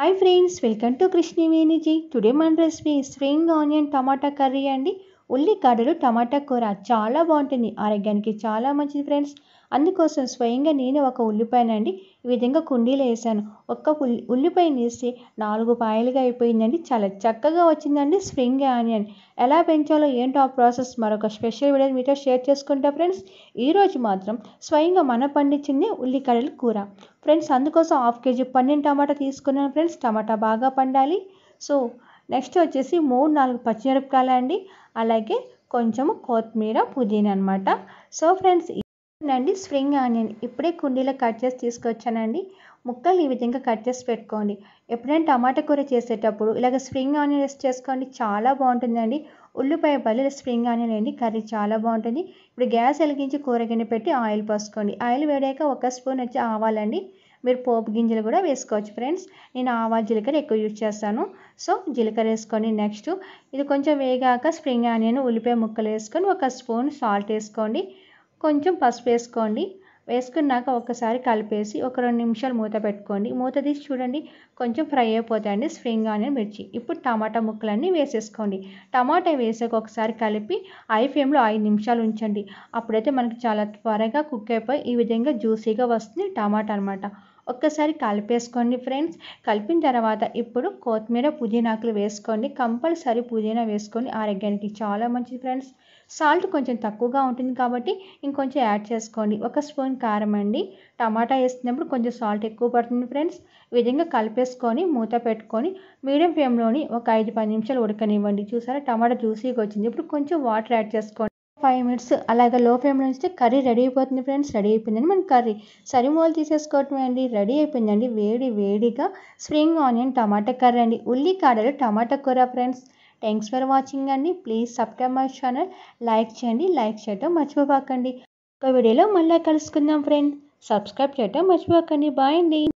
hi friends welcome to Krishnaveni ji today మన recipe spring onion tomato curry అండి ఉల్లికాడలు టమాటా కూర చాలా బాగుంటుంది ఆరోగ్యానికి చాలా మంచిది ఫ్రెండ్స్ అందుకోసం స్వయంగా నేను ఒక ఉల్లిపాయనండి ఈ విధంగా కుండీలో వేసాను ఒక్క ఉల్లి ఉల్లిపాయని వేసి నాలుగు పాయలుగా అయిపోయిందండి చాలా చక్కగా వచ్చిందండి స్ప్రింగ్ ఆనియన్ ఎలా పెంచాలో ఏంటో ఆ ప్రాసెస్ మరొక స్పెషల్ వీడియో మీతో షేర్ చేసుకుంటా ఫ్రెండ్స్ ఈరోజు మాత్రం స్వయంగా మన పండించింది ఉల్లికాడల కూర ఫ్రెండ్స్ అందుకోసం హాఫ్ కేజీ పన్నెండు టమాటా తీసుకున్నాను ఫ్రెండ్స్ టమాటా బాగా పండాలి సో నెక్స్ట్ వచ్చేసి మూడు నాలుగు పచ్చిమిరపకాయలు అండి అలాగే కొంచెము కొత్తిమీర పుదీనా అనమాట సో ఫ్రెండ్స్ అండి స్ప్రింగ్ ఆనియన్ ఇప్పుడే కుండీలో కట్ చేసి తీసుకొచ్చానండి ముక్కలు ఈ విధంగా కట్ చేసి పెట్టుకోండి ఎప్పుడైనా టమాటా కూర చేసేటప్పుడు ఇలాగ స్ప్రింగ్ ఆనియన్ వేసి చేసుకోండి చాలా బాగుంటుందండి ఉల్లిపాయ పల్లెలు స్ప్రింగ్ ఆనియన్ అండి కర్రీ చాలా బాగుంటుంది ఇప్పుడు గ్యాస్ వెలిగించి కూర పెట్టి ఆయిల్ పోసుకోండి ఆయిల్ వేడాక ఒక స్పూన్ వచ్చి ఆవాలండి మీరు పోపు గింజలు కూడా వేసుకోవచ్చు ఫ్రెండ్స్ నేను ఆవా జీలకర్ర ఎక్కువ యూజ్ చేస్తాను సో జీలకర్ర వేసుకొని నెక్స్ట్ ఇది కొంచెం వేగాక స్ప్రింగ్ ఆనియన్ ఉల్లిపాయ ముక్కలు వేసుకొని ఒక స్పూన్ సాల్ట్ వేసుకోండి కొంచెం పసుపు వేసుకోండి వేసుకున్నాక ఒకసారి కలిపేసి ఒక రెండు నిమిషాలు మూత పెట్టుకోండి మూత తీసి చూడండి కొంచెం ఫ్రై అయిపోతాయండి స్ప్రింగ్ ఆనియన్ మిర్చి ఇప్పుడు టమాటా ముక్కలన్నీ వేసేసుకోండి టమాటా వేసాక ఒకసారి కలిపి ఐ ఫ్లేమ్లో ఐదు నిమిషాలు ఉంచండి అప్పుడైతే మనకి చాలా త్వరగా కుక్ అయిపోయి ఈ విధంగా జ్యూసీగా వస్తుంది టమాటా అనమాట ఒక్కసారి కలిపేసుకోండి ఫ్రెండ్స్ కలిపిన తర్వాత ఇప్పుడు కొత్తిమీర పుదీనాకులు వేసుకోండి కంపల్సరీ పుదీనా వేసుకొని ఆరోగ్యానికి చాలా మంచిది ఫ్రెండ్స్ సాల్ట్ కొంచెం తక్కువగా ఉంటుంది కాబట్టి ఇంకొంచెం యాడ్ చేసుకోండి ఒక స్పూన్ కారం అండి టమాటా వేస్తున్నప్పుడు కొంచెం సాల్ట్ ఎక్కువ పడుతుంది ఫ్రెండ్స్ విధంగా కలిపేసుకొని మూత పెట్టుకొని మీడియం ఫ్లేమ్లోని ఒక ఐదు పది నిమిషాలు ఉడకనివ్వండి చూసారా టమాటా జ్యూసీగా వచ్చింది ఇప్పుడు కొంచెం వాటర్ యాడ్ చేసుకోండి ఫైవ్ మినిట్స్ అలాగే లో ఫ్లేమ్లో ఉంచితే కర్రీ రెడీ అయిపోతుంది ఫ్రెండ్స్ రెడీ అయిపోయిందండి మన కర్రీ సరిమోలు తీసేసుకోవటమే అండి రెడీ అయిపోయిందండి వేడి వేడిగా స్ప్రింగ్ ఆనియన్ టమాటా కర్రీ అండి ఉల్లికాడలు టమాటా కూర ఫ్రెండ్స్ థ్యాంక్స్ ఫర్ వాచింగ్ అండి please subscribe my channel like చేయండి లైక్ చేయటం మర్చిపోకండి ఒక వీడియోలో మళ్ళీ కలుసుకుందాం ఫ్రెండ్ సబ్స్క్రైబ్ చేయటం మర్చిపోకండి బాయ్ అండి